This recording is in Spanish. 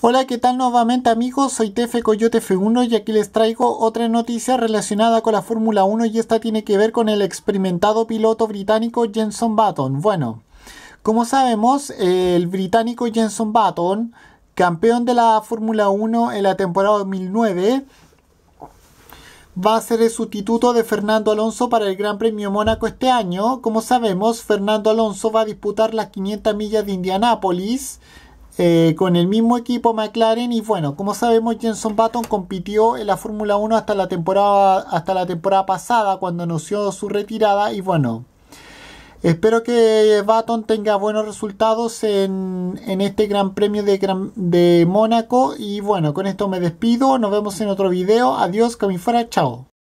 Hola, ¿qué tal nuevamente amigos? Soy Tefe Coyote F1 y aquí les traigo otra noticia relacionada con la Fórmula 1 y esta tiene que ver con el experimentado piloto británico Jenson Button. Bueno, como sabemos, el británico Jenson Button, campeón de la Fórmula 1 en la temporada 2009, va a ser el sustituto de Fernando Alonso para el Gran Premio Mónaco este año. Como sabemos, Fernando Alonso va a disputar las 500 millas de Indianápolis eh, con el mismo equipo McLaren y bueno, como sabemos Jenson Button compitió en la Fórmula 1 hasta la temporada hasta la temporada pasada cuando anunció su retirada y bueno, espero que Button tenga buenos resultados en, este Gran Premio de, de Mónaco y bueno, con esto me despido, nos vemos en otro video, adiós, que fuera, chao.